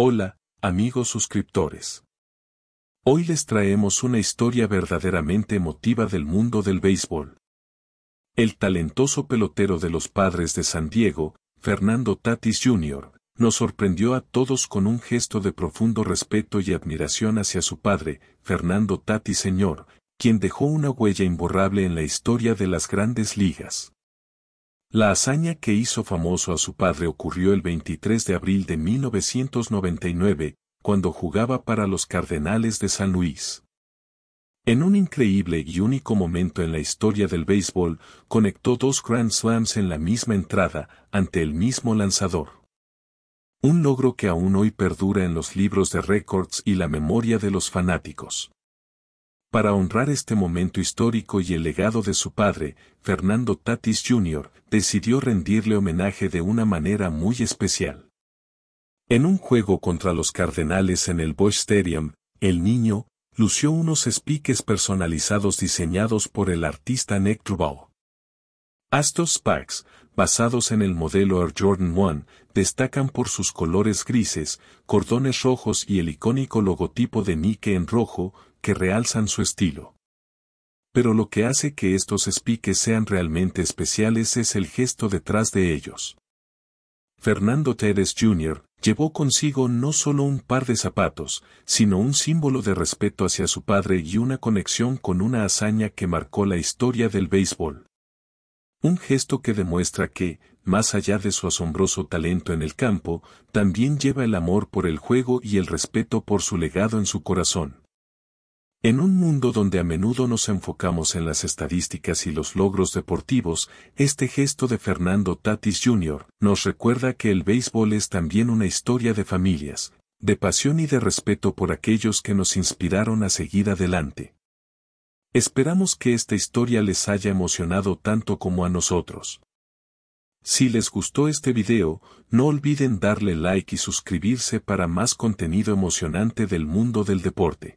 Hola, amigos suscriptores. Hoy les traemos una historia verdaderamente emotiva del mundo del béisbol. El talentoso pelotero de los padres de San Diego, Fernando Tatis Jr., nos sorprendió a todos con un gesto de profundo respeto y admiración hacia su padre, Fernando Tatis Sr., quien dejó una huella imborrable en la historia de las grandes ligas. La hazaña que hizo famoso a su padre ocurrió el 23 de abril de 1999, cuando jugaba para los Cardenales de San Luis. En un increíble y único momento en la historia del béisbol, conectó dos Grand Slams en la misma entrada, ante el mismo lanzador. Un logro que aún hoy perdura en los libros de récords y la memoria de los fanáticos. Para honrar este momento histórico y el legado de su padre, Fernando Tatis Jr., decidió rendirle homenaje de una manera muy especial. En un juego contra los Cardenales en el Bosch Stadium, el niño, lució unos spikes personalizados diseñados por el artista Nick Trubau. Astos packs, basados en el modelo Air Jordan 1, destacan por sus colores grises, cordones rojos y el icónico logotipo de Nike en rojo, que realzan su estilo pero lo que hace que estos espiques sean realmente especiales es el gesto detrás de ellos. Fernando Teres Jr. llevó consigo no solo un par de zapatos, sino un símbolo de respeto hacia su padre y una conexión con una hazaña que marcó la historia del béisbol. Un gesto que demuestra que, más allá de su asombroso talento en el campo, también lleva el amor por el juego y el respeto por su legado en su corazón. En un mundo donde a menudo nos enfocamos en las estadísticas y los logros deportivos, este gesto de Fernando Tatis Jr. nos recuerda que el béisbol es también una historia de familias, de pasión y de respeto por aquellos que nos inspiraron a seguir adelante. Esperamos que esta historia les haya emocionado tanto como a nosotros. Si les gustó este video, no olviden darle like y suscribirse para más contenido emocionante del mundo del deporte.